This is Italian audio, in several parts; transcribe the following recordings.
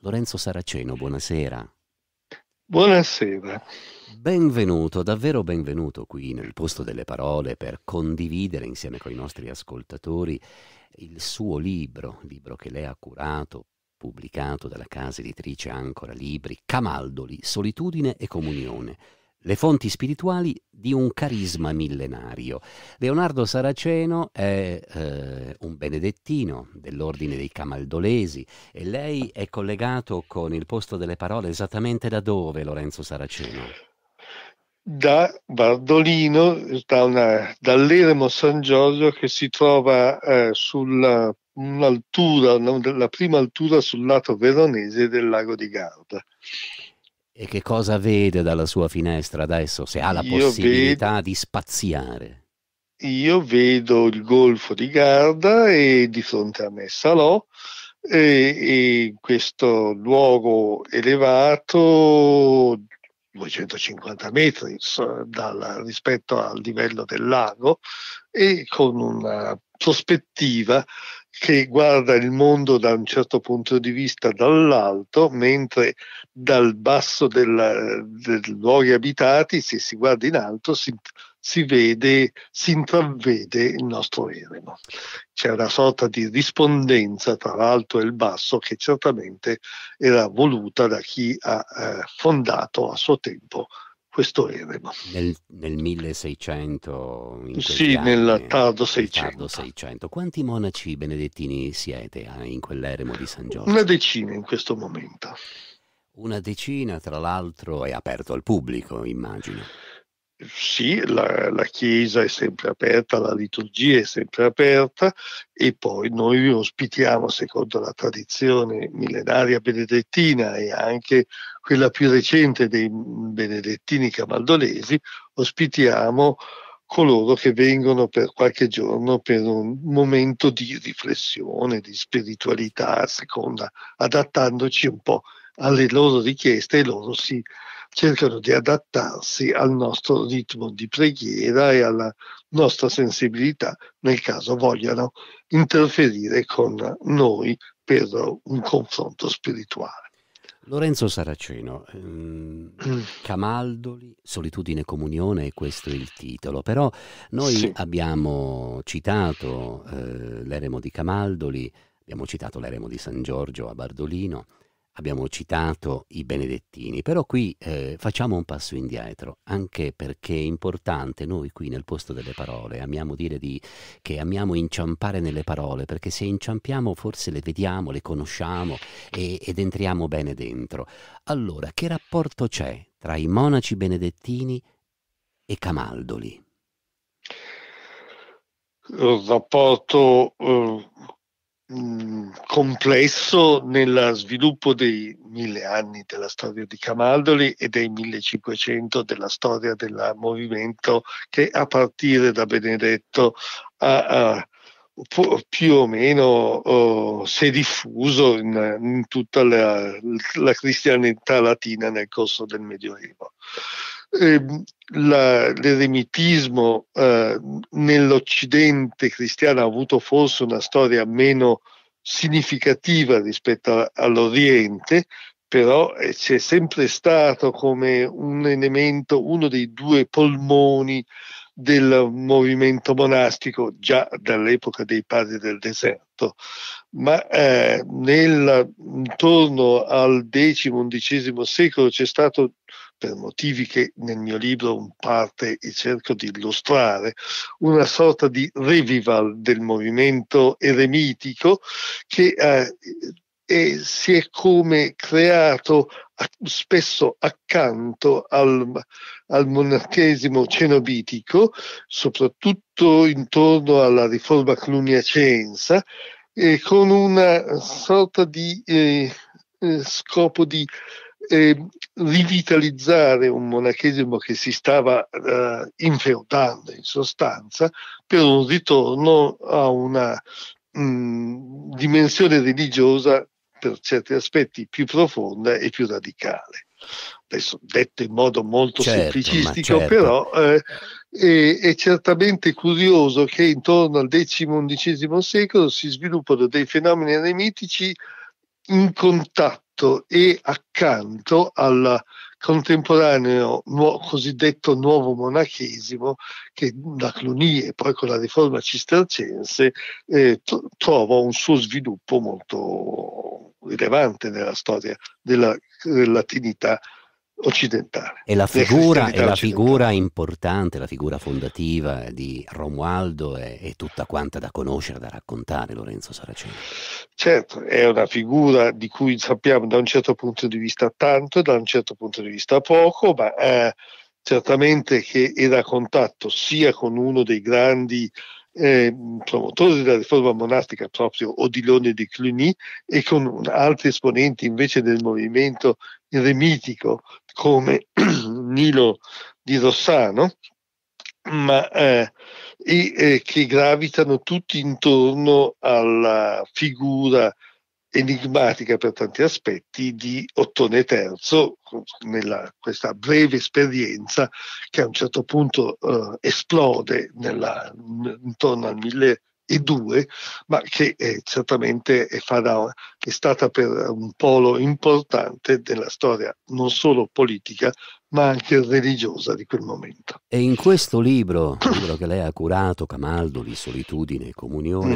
Lorenzo Saraceno, buonasera. Buonasera. Benvenuto, davvero benvenuto qui nel posto delle parole per condividere insieme con i nostri ascoltatori il suo libro, libro che lei ha curato, pubblicato dalla casa editrice Ancora Libri, Camaldoli, Solitudine e Comunione le fonti spirituali di un carisma millenario. Leonardo Saraceno è eh, un benedettino dell'ordine dei Camaldolesi e lei è collegato con il posto delle parole esattamente da dove Lorenzo Saraceno? Da Bardolino, da una, dall'Eremo San Giorgio che si trova eh, sulla un'altura, la prima altura sul lato veronese del lago di Garda. E che cosa vede dalla sua finestra adesso, se ha la io possibilità vedo, di spaziare? Io vedo il golfo di Garda e di fronte a me Salò e, e questo luogo elevato 250 metri dal, rispetto al livello del lago e con una prospettiva che guarda il mondo da un certo punto di vista dall'alto, mentre dal basso dei luoghi abitati, se si guarda in alto, si, si vede, si intravvede il nostro eremo. C'è una sorta di rispondenza tra l'alto e il basso che certamente era voluta da chi ha eh, fondato a suo tempo questo erema. Nel, nel 1600? sì, anni, nel tardo 600. tardo 600. Quanti monaci benedettini siete ah, in quell'eremo di San Giorgio? Una decina in questo momento. Una decina, tra l'altro, è aperto al pubblico, immagino sì, la, la, Chiesa è sempre aperta, la liturgia è sempre aperta e poi noi ospitiamo, secondo la tradizione millenaria benedettina e anche quella più recente dei benedettini camaldolesi, ospitiamo coloro che vengono per qualche giorno per un momento di riflessione, di spiritualità, seconda, adattandoci un po' alle loro richieste e loro si... Sì, cercano di adattarsi al nostro ritmo di preghiera e alla nostra sensibilità nel caso vogliano interferire con noi per un confronto spirituale. Lorenzo Saraceno, ehm, mm. Camaldoli, Solitudine e Comunione, questo è il titolo, però noi sì. abbiamo citato eh, l'eremo di Camaldoli, abbiamo citato l'eremo di San Giorgio a Bardolino, abbiamo citato i benedettini, però qui eh, facciamo un passo indietro, anche perché è importante, noi qui nel posto delle parole, amiamo dire di, che amiamo inciampare nelle parole, perché se inciampiamo forse le vediamo, le conosciamo e, ed entriamo bene dentro. Allora, che rapporto c'è tra i monaci benedettini e Camaldoli? Il rapporto... Eh Mm, complesso nel sviluppo dei mille anni della storia di Camaldoli e dei 1500 della storia del movimento che a partire da Benedetto ha, ha più o meno oh, si è diffuso in, in tutta la, la cristianità latina nel corso del Medioevo. Ehm, la, l'eremitismo eh, nell'Occidente cristiano ha avuto forse una storia meno significativa rispetto a, all'Oriente, però eh, c'è sempre stato come un elemento, uno dei due polmoni del movimento monastico già dall'epoca dei padri del deserto, ma eh, nel, intorno al X-XI secolo c'è stato per motivi che nel mio libro in parte cerco di illustrare, una sorta di revival del movimento eremitico che eh, e si è come creato spesso accanto al, al, monarchesimo cenobitico, soprattutto intorno alla riforma cluniacensa, eh, con una sorta di eh, eh scopo di eh, rivitalizzare un monachesimo che si stava eh, infeudando in sostanza per un ritorno a una mh, mm, dimensione religiosa per certi aspetti più profonda e più radicale. Adesso detto in modo molto certo, semplicistico, certo. però eh, è, è, certamente curioso che intorno al X-XI secolo si sviluppano dei fenomeni eremitici in contatto e accanto al contemporaneo nuo, cosiddetto nuovo monachesimo che da Cluny e poi con la riforma cistercense eh, to- trova un suo sviluppo molto rilevante nella storia della, della eh, latinità occidentale. E la figura, e la figura importante, la figura fondativa di Romualdo è, è, tutta quanta da conoscere, da raccontare, Lorenzo Saraceno. Certo, è una figura di cui sappiamo da un certo punto di vista tanto e da un certo punto di vista poco, ma eh, certamente che era a contatto sia con uno dei grandi eh, promotore della riforma monastica proprio Odilone di Cluny e con altri esponenti invece del movimento eremitico come Nilo di Rossano, ma eh, e, eh, che gravitano tutti intorno alla figura enigmatica per tanti aspetti di Ottone III nella questa breve esperienza che a un certo punto eh, esplode nella, intorno al e due, ma che è, eh, certamente è, eh, farà, è stata per un polo importante della storia non solo politica, ma anche religiosa di quel momento. E in questo libro, libro che lei ha curato, Camaldoli, Solitudine e Comunione,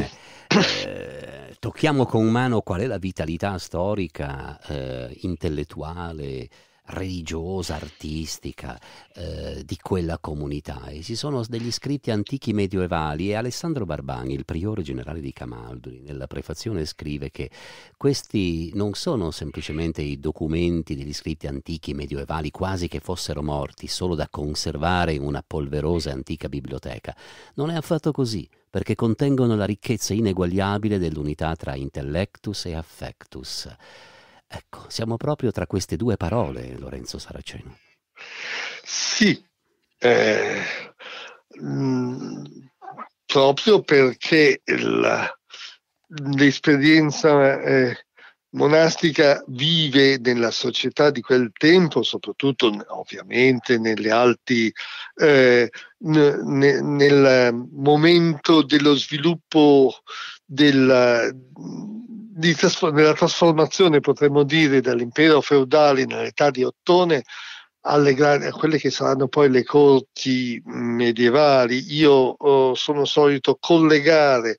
mm. eh, tocchiamo con mano qual è la vitalità storica, eh, intellettuale, religiosa, artistica eh, di quella comunità e ci sono degli scritti antichi medievali e Alessandro Barbani, il priore generale di Camaldoli, nella prefazione scrive che questi non sono semplicemente i documenti degli scritti antichi medievali quasi che fossero morti solo da conservare in una polverosa e antica biblioteca. Non è affatto così perché contengono la ricchezza ineguagliabile dell'unità tra intellectus e affectus. Ecco, siamo proprio tra queste due parole, Lorenzo Saraceno. Sì, eh, mh, mm, proprio perché la, l'esperienza eh, monastica vive nella società di quel tempo, soprattutto ovviamente nelle alti, eh, n- n- nel momento dello sviluppo della, trasfor- della trasformazione, potremmo dire, dall'impero feudale nell'età di Ottone Grandi, a quelle che saranno poi le corti mm, medievali. Io oh, sono solito collegare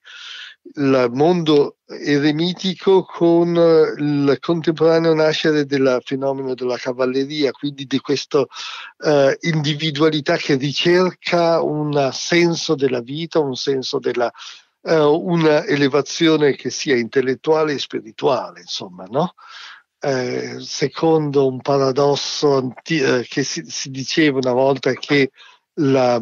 il mondo eremitico con il contemporaneo nascere del fenomeno della cavalleria, quindi di questa eh, individualità che ricerca un senso della vita, un senso della eh, una elevazione che sia intellettuale e spirituale, insomma, no? Eh, secondo un paradosso anti- eh, che si, si, diceva una volta che la,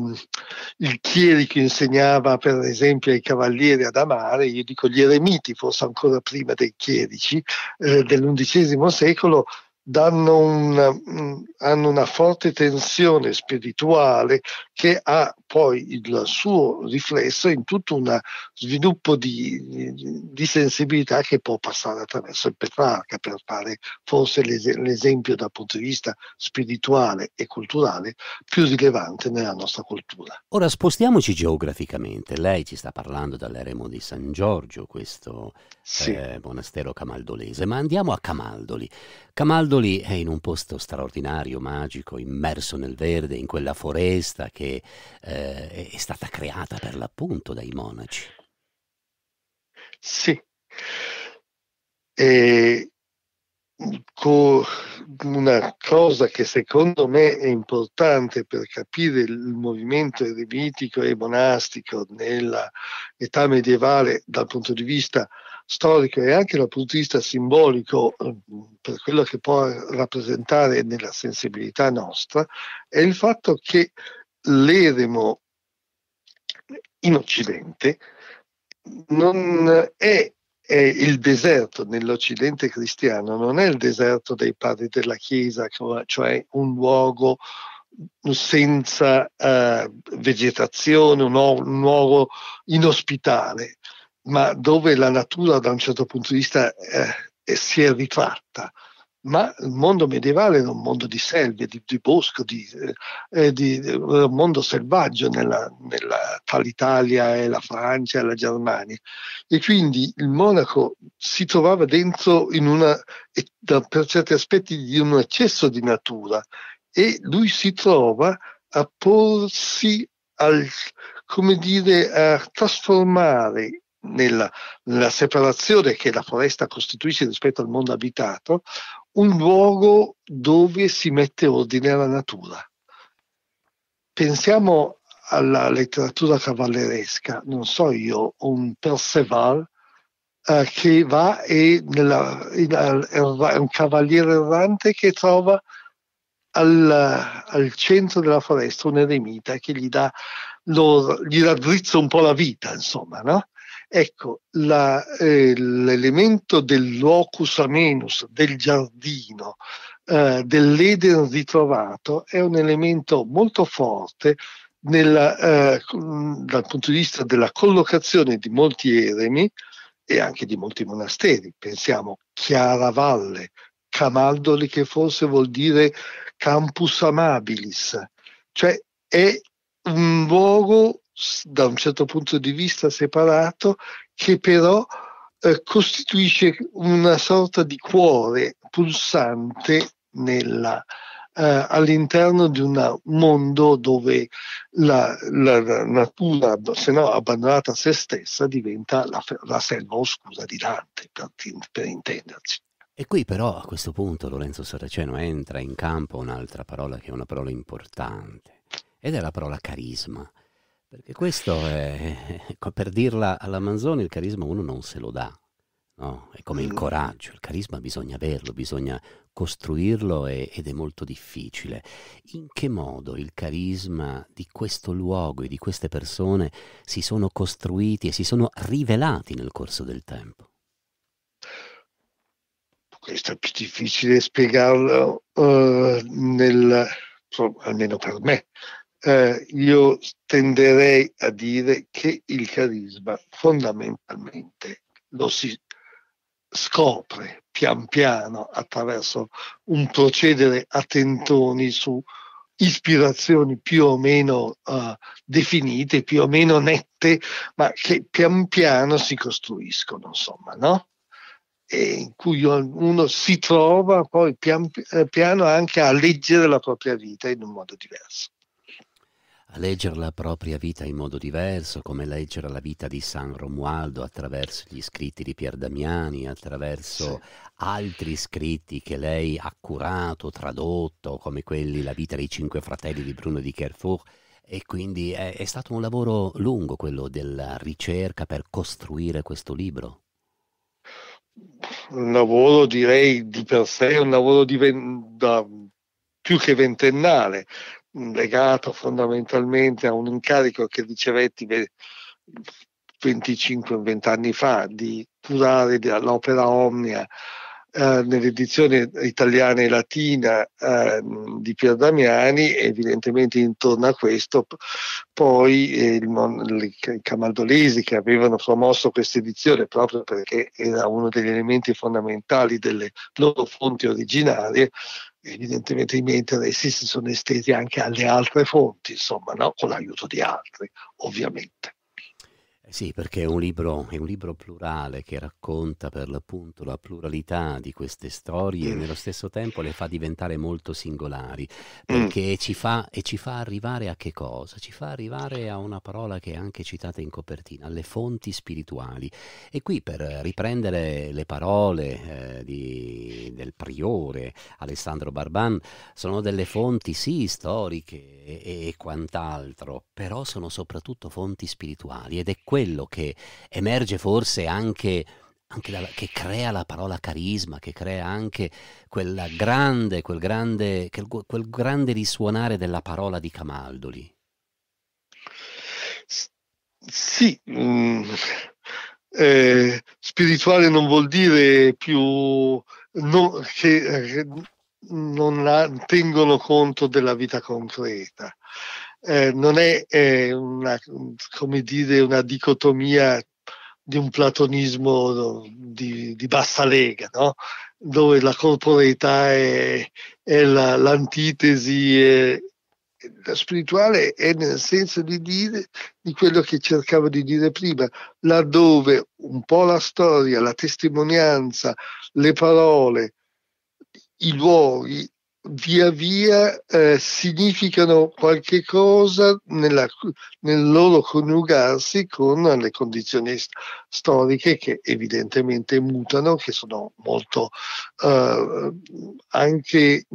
il chierico insegnava per esempio ai cavalieri ad amare, io dico gli eremiti, forse ancora prima dei chierici eh, dell'undicesimo secolo, una, mm, hanno una forte tensione spirituale che ha poi il suo riflesso in tutto uno sviluppo di, di, sensibilità che può passare attraverso il Petrarca, per fare forse l'esempio dal punto di vista spirituale e culturale più rilevante nella nostra cultura. Ora spostiamoci geograficamente, lei ci sta parlando dall'eremo di San Giorgio, questo sì. eh, monastero camaldolese, ma andiamo a Camaldoli. Camaldoli Stando lì, in un posto straordinario, magico, immerso nel verde, in quella foresta che eh, è stata creata per l'appunto dai monaci. Sì. E una cosa che secondo me è importante per capire il movimento eremitico e monastico nell'età medievale dal punto di vista storico e anche dal punto di vista simbolico, eh, per quello che può rappresentare nella sensibilità nostra, è il fatto che l'eremo in Occidente non è, è, il deserto nell'Occidente cristiano, non è il deserto dei padri della Chiesa, cioè un luogo senza uh, vegetazione, un luogo inospitale ma dove la natura da un certo punto di vista eh, si è ritratta. Ma il mondo medievale era un mondo di selve, di, di bosco, di, eh, eh di, eh, un mondo selvaggio nella, nella, tra l'Italia e la Francia e la Germania. E quindi il monaco si trovava dentro in una, per certi aspetti di un eccesso di natura e lui si trova a porsi al, come dire, a trasformare nella, nella separazione che la foresta costituisce rispetto al mondo abitato, un luogo dove si mette ordine alla natura. Pensiamo alla letteratura cavalleresca, non so io, un Perceval eh, che va e nella, in, in, un cavaliere errante che trova al, al, centro della foresta un eremita che gli dà, lo, gli raddrizza un po' la vita, insomma, no? Ecco, la, eh, l'elemento del locus amenus, del giardino, eh, dell'Eden ritrovato, è un elemento molto forte nella, eh, dal punto di vista della collocazione di molti eremi e anche di molti monasteri. Pensiamo Chiaravalle, Camaldoli, che forse vuol dire campus amabilis, cioè è un luogo da un certo punto di vista separato, che però eh, costituisce una sorta di cuore pulsante nella, eh, all'interno di un mondo dove la, la, la, natura, se no abbandonata a se stessa, diventa la, la selva oscura di Dante, per, per intenderci. E qui però a questo punto Lorenzo Saraceno entra in campo un'altra parola che è una parola importante ed è la parola carisma. Perché questo è, per dirla alla Manzoni, il carisma uno non se lo dà. No? È come il mm. coraggio, il carisma bisogna averlo, bisogna costruirlo e, ed è molto difficile. In che modo il carisma di questo luogo e di queste persone si sono costruiti e si sono rivelati nel corso del tempo? Questo è più difficile spiegarlo uh, nel, almeno per me, eh, io tenderei a dire che il carisma fondamentalmente lo si scopre pian piano attraverso un procedere a tentoni su ispirazioni più o meno uh, definite, più o meno nette, ma che pian piano si costruiscono, insomma, no? E in cui uno si trova poi pian eh, piano anche a leggere la propria vita in un modo diverso a leggere la propria vita in modo diverso, come leggere la vita di San Romualdo attraverso gli scritti di Pier Damiani, attraverso sì. altri scritti che lei ha curato, tradotto, come quelli La vita dei cinque fratelli di Bruno di Kerfour. E quindi è, è stato un lavoro lungo quello della ricerca per costruire questo libro un lavoro direi di per sé, un lavoro di, da, più che ventennale, legato fondamentalmente a un incarico che ricevetti 25-20 anni fa di curare l'opera Omnia eh, nell'edizione italiana e latina eh, di Pier Damiani, evidentemente intorno a questo poi eh, il, i Camaldolesi che avevano promosso questa edizione proprio perché era uno degli elementi fondamentali delle loro fonti originarie, evidentemente i miei interessi si sono estesi anche alle altre fonti, insomma, no? con l'aiuto di altri, ovviamente. Sì, perché è un, libro, è un libro plurale che racconta per l'appunto la pluralità di queste storie mm. e nello stesso tempo le fa diventare molto singolari, mm. perché mm. ci fa, e ci fa arrivare a che cosa? Ci fa arrivare a una parola che è anche citata in copertina, alle fonti spirituali. E qui per riprendere le parole eh, di, del priore Alessandro Barban, sono delle fonti sì storiche e, e quant'altro, però sono soprattutto fonti spirituali ed è questo quello che emerge forse anche anche la, che crea la parola carisma, che crea anche grande, quel, grande, quel grande risuonare della parola di Camaldoli. Sì, mm, eh, spirituale non vuol dire più no, che, che eh, non la, tengono conto della vita concreta. Eh, non è eh, una, dire, una, dicotomia di un platonismo di, di bassa lega, no? dove la corporeità è, è la, l'antitesi è, la spirituale è nel senso di dire di quello che cercavo di dire prima, laddove un po' la storia, la testimonianza, le parole, i luoghi via via eh, significano qualche cosa nella, nel loro coniugarsi con le condizioni storiche che evidentemente mutano, che sono molto eh, anche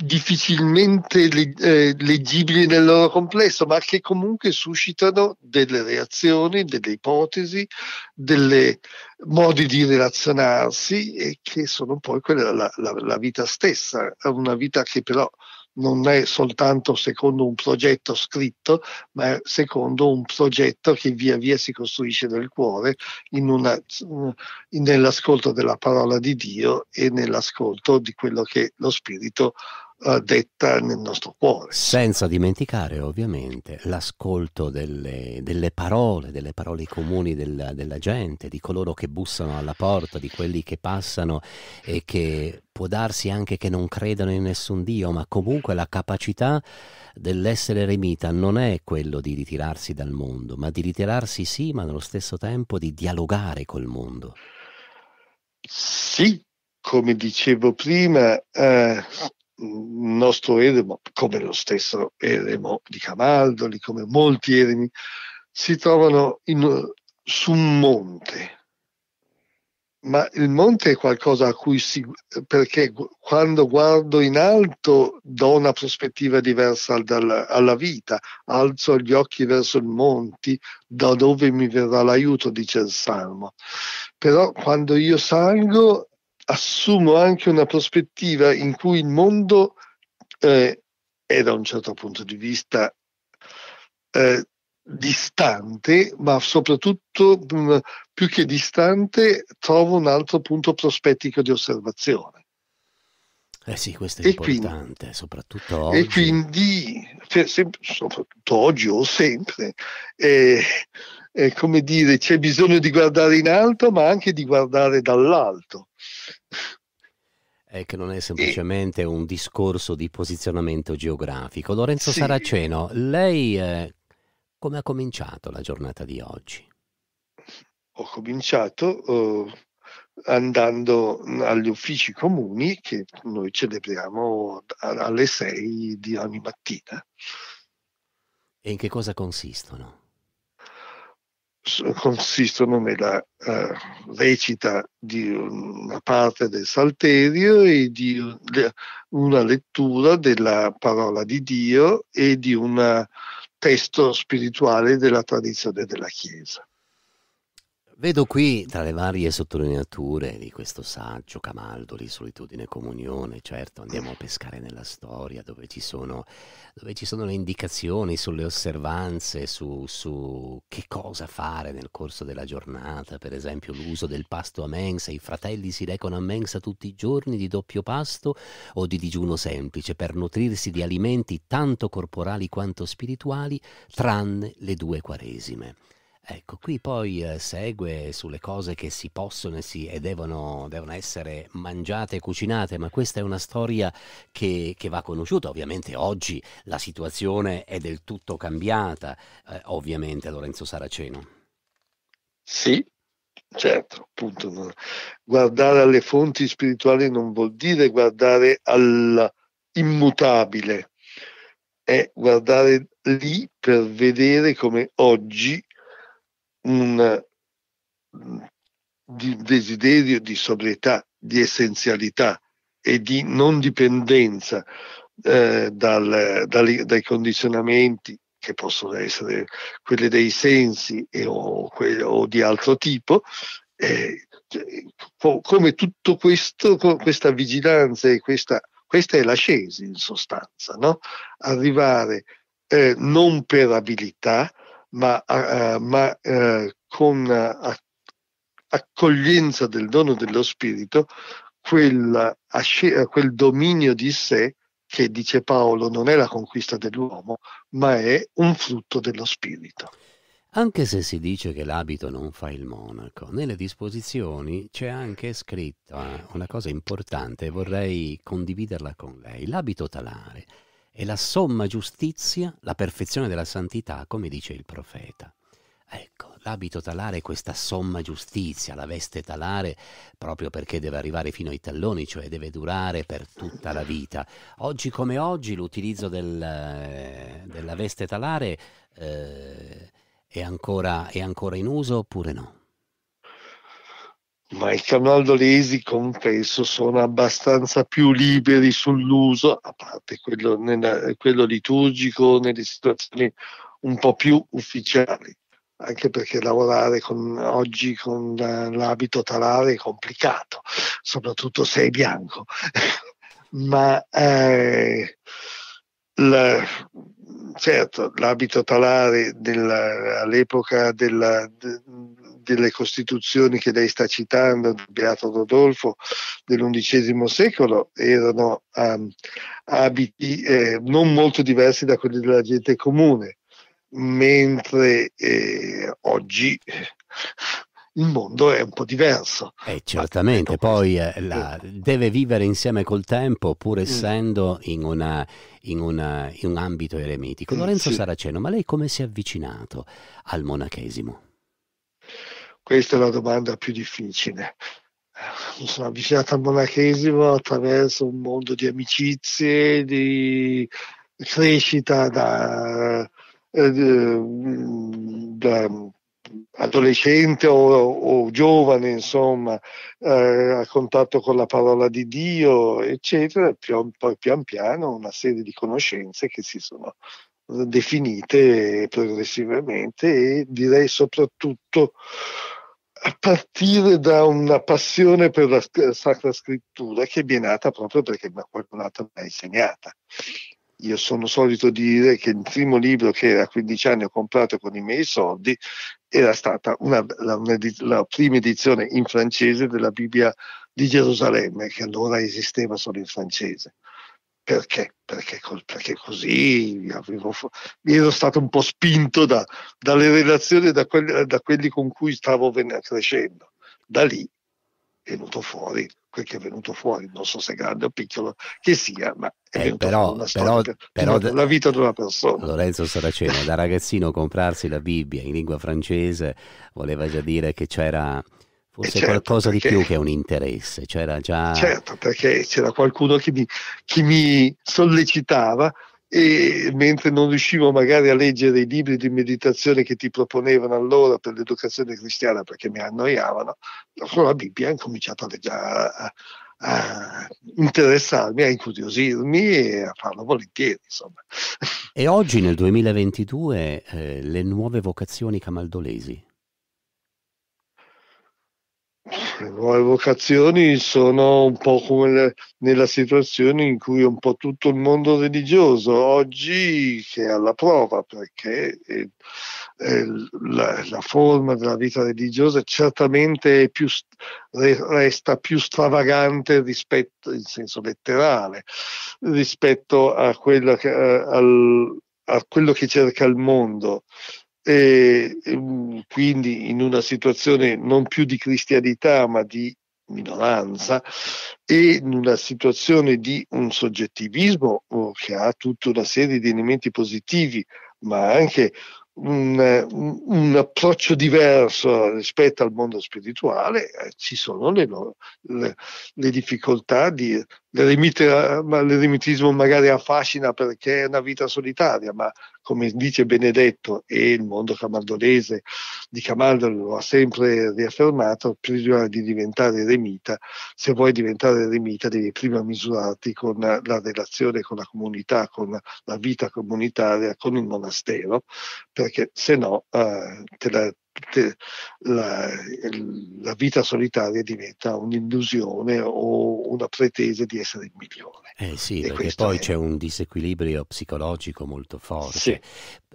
difficilmente eh, leggibili nel loro complesso, ma che comunque suscitano delle reazioni, delle ipotesi, dei modi di relazionarsi e che sono poi quella, la, la, la vita stessa, una vita che però non è soltanto secondo un progetto scritto, ma è secondo un progetto che via via si costruisce nel cuore, una, nell'ascolto della parola di Dio e nell'ascolto di quello che lo Spirito eh, detta nel nostro cuore. Senza dimenticare ovviamente l'ascolto delle, delle parole, delle parole comuni del, della gente, di coloro che bussano alla porta, di quelli che passano e che può darsi anche che non credano in nessun Dio, ma comunque la capacità dell'essere eremita non è quello di ritirarsi dal mondo, ma di ritirarsi sì, ma nello stesso tempo di dialogare col mondo. Sì, come dicevo prima, eh, nostro eremo, come lo stesso eremo di Camaldoli, come molti eremi, si trovano in, su un monte. Ma il monte è qualcosa a cui si... perché quando guardo in alto do una prospettiva diversa dal, alla vita, alzo gli occhi verso il monte, da dove mi verrà l'aiuto, dice il Salmo. Però quando io salgo assumo anche una prospettiva in cui il mondo eh, è da un certo punto di vista eh, distante, ma soprattutto mh, mm, più che distante trovo un altro punto prospettico di osservazione. Eh sì, questo è e importante, quindi, soprattutto cioè, oggi. E quindi, sempre, soprattutto oggi o sempre, eh, eh, come dire, c'è bisogno di guardare in alto, ma anche di guardare dall'alto è che non è semplicemente e... un discorso di posizionamento geografico. Lorenzo sì. Saraceno, lei eh, come ha cominciato la giornata di oggi? Ho cominciato eh, andando agli uffici comuni che noi celebriamo alle 6 di ogni mattina. E in che cosa consistono? consistono nella eh, recita di una parte del Salterio e di una lettura della parola di Dio e di un testo spirituale della tradizione della Chiesa. Vedo qui tra le varie sottolineature di questo saggio, Camaldoli, solitudine e comunione, certo andiamo a pescare nella storia dove ci sono, dove ci sono le indicazioni sulle osservanze, su, su, che cosa fare nel corso della giornata, per esempio l'uso del pasto a mensa, i fratelli si recano a mensa tutti i giorni di doppio pasto o di digiuno semplice per nutrirsi di alimenti tanto corporali quanto spirituali, tranne le due quaresime. Ecco, qui poi eh, segue sulle cose che si possono e, si, e devono, devono, essere mangiate e cucinate, ma questa è una storia che, che, va conosciuta. Ovviamente oggi la situazione è del tutto cambiata, eh, ovviamente Lorenzo Saraceno. Sì, certo, appunto. Guardare alle fonti spirituali non vuol dire guardare all'immutabile, è guardare lì per vedere come oggi un eh, desiderio di sobrietà, di essenzialità e di non dipendenza eh, dal, dal, dai condizionamenti che possono essere quelli dei sensi e, o, o, di altro tipo, eh, cioè, come tutto questo, questa vigilanza e questa, questa è l'ascesi in sostanza, no? arrivare eh, non per abilità, ma, uh, ma uh, con eh, accoglienza del dono dello Spirito, quel, quel dominio di sé che, dice Paolo, non è la conquista dell'uomo, ma è un frutto dello Spirito. Anche se si dice che l'abito non fa il monaco, nelle disposizioni c'è anche scritta una cosa importante e vorrei condividerla con lei, l'abito talare è la somma giustizia, la perfezione della santità, come dice il profeta. Ecco, l'abito talare è questa somma giustizia, la veste talare proprio perché deve arrivare fino ai talloni, cioè deve durare per tutta la vita. Oggi come oggi l'utilizzo del, eh, della veste talare eh, è, ancora, è ancora in uso oppure no? ma i camaldolesi confesso sono abbastanza più liberi sull'uso, a parte quello, nella, quello liturgico, nelle situazioni un po' più ufficiali, anche perché lavorare con, oggi con l'abito talare è complicato, soprattutto se è bianco. ma eh, la, certo, l'abito talare della, all'epoca della, de, delle costituzioni che lei sta citando, di Beato Rodolfo dell'undicesimo secolo, erano um, abiti eh, non molto diversi da quelli della gente comune, mentre eh, oggi il mondo è un po' diverso. E eh, certamente, poi eh, la, deve vivere insieme col tempo pur mm. essendo in, una, in, una, in un ambito eremitico. Mm, Lorenzo sì. Saraceno, ma lei come si è avvicinato al monachesimo? Questa è la domanda più difficile. Mi sono avvicinato al monachesimo attraverso un mondo di amicizie, di crescita da, eh, mm, da, da adolescente o, o giovane, insomma, eh, a contatto con la parola di Dio, eccetera, pian, poi pian piano una serie di conoscenze che si sono definite progressivamente e direi soprattutto a partire da una passione per la Sacra Scrittura che mi è nata proprio perché qualcun altro me l'ha insegnata. Io sono solito dire che il primo libro che a 15 anni ho comprato con i miei soldi era stata una, la, una, la, prima edizione in francese della Bibbia di Gerusalemme, che allora esisteva solo in francese. Perché? Perché, perché così avevo, mi ero stato un po' spinto da, dalle relazioni da quelli, da quelli con cui stavo crescendo. Da lì è venuto fuori quel che è venuto fuori, non so se grande o piccolo che sia, ma è eh, però, una però, storia, però, la vita di una persona. Lorenzo Saraceno, da ragazzino comprarsi la Bibbia in lingua francese voleva già dire che c'era forse eh, certo, qualcosa perché, di più che un interesse, c'era già... Certo, perché c'era qualcuno che mi, che mi sollecitava e mentre non riuscivo magari a leggere i libri di meditazione che ti proponevano allora per l'educazione cristiana perché mi annoiavano, con la Bibbia ho cominciato a, leggere, a, a interessarmi, a incuriosirmi e a farlo volentieri. Insomma. E oggi nel 2022 eh, le nuove vocazioni camaldolesi? Le nuove vocazioni sono un po' come le, nella situazione in cui un po' tutto il mondo religioso oggi che è alla prova perché è, eh, è eh, la, la, forma della vita religiosa certamente più, resta più stravagante rispetto, in senso letterale rispetto a, che, eh, al, a quello che cerca il mondo e, ehm, quindi in una situazione non più di cristianità ma di minoranza e in una situazione di un soggettivismo oh, che ha tutta una serie di elementi positivi ma anche un, un, approccio diverso rispetto al mondo spirituale, eh, ci sono le, le, difficoltà di l'eremitismo magari affascina perché è una vita solitaria, ma come dice Benedetto e il mondo camaldolese di Camaldo lo ha sempre riaffermato, prima di diventare eremita, se vuoi diventare eremita devi prima misurarti con la relazione con la comunità, con la vita comunitaria, con il monastero, perché se no eh, te la la, la vita solitaria diventa un'illusione o una pretesa di essere il migliore. Eh sì, e perché poi è... c'è un disequilibrio psicologico molto forte. Sì.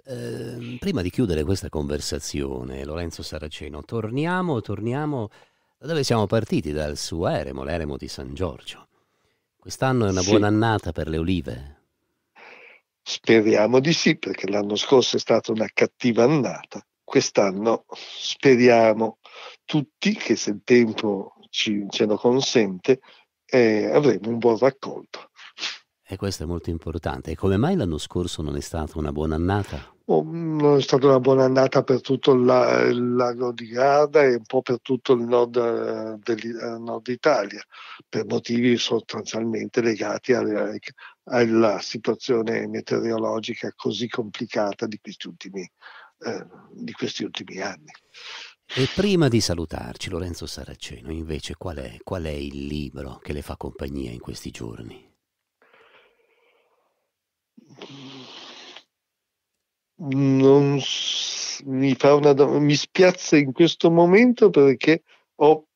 Eh, prima di chiudere questa conversazione, Lorenzo Saraceno, torniamo, torniamo da dove siamo partiti, dal suo eremo, l'eremo di San Giorgio. Quest'anno è una sì. buona annata per le olive. Speriamo di sì, perché l'anno scorso è stata una cattiva annata quest'anno speriamo tutti che se il tempo ci, ce lo consente eh, avremo un buon raccolto. E questo è molto importante. E come mai l'anno scorso non è stata una buona annata? Oh, non è stata una buona annata per tutto la, il lago di Garda e un po' per tutto il nord, eh, del, eh, nord Italia, per motivi sostanzialmente legati alle, alla situazione meteorologica così complicata di questi ultimi anni eh, di questi ultimi anni. E prima di salutarci, Lorenzo Saraceno, invece, qual è, qual è il libro che le fa compagnia in questi giorni? Non mi, fa una do... mi spiazza in questo momento perché ho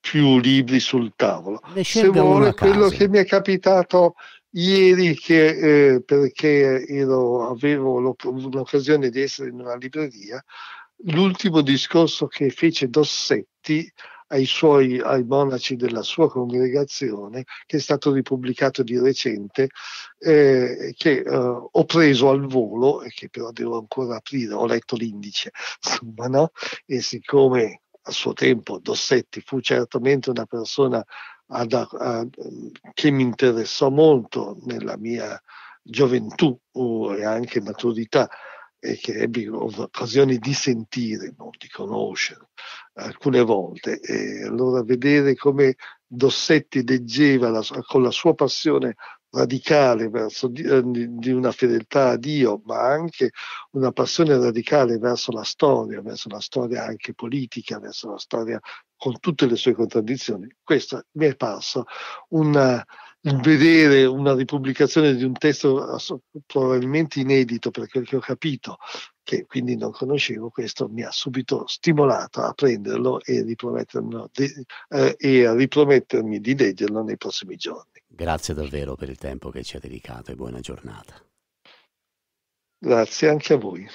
più libri sul tavolo. Se vuole, quello che mi è capitato Ieri che, eh, perché ero, avevo l'occasione di essere in una libreria, l'ultimo discorso che fece Dossetti ai, suoi, ai monaci della sua congregazione, che è stato ripubblicato di recente, eh, che eh, ho preso al volo e che però devo ancora aprire, ho letto l'indice, insomma, no? E siccome a suo tempo Dossetti fu certamente una persona ad, a, che mi interessò molto nella mia gioventù uh, e anche maturità e che ebbi occasione di sentire, non di conoscere, alcune volte. E allora vedere come Dossetti leggeva la, con la sua passione radicale verso, eh, di una fedeltà a Dio, ma anche una passione radicale verso la storia, verso la storia anche politica, verso la storia con tutte le sue contraddizioni. Questo mi è parso una, il vedere una ripubblicazione di un testo probabilmente inedito per quel che ho capito, che quindi non conoscevo, questo mi ha subito stimolato a prenderlo e, ripromettermi, eh, e a ripromettermi di leggerlo nei prossimi giorni. Grazie davvero per il tempo che ci ha dedicato e buona giornata. Grazie anche a voi.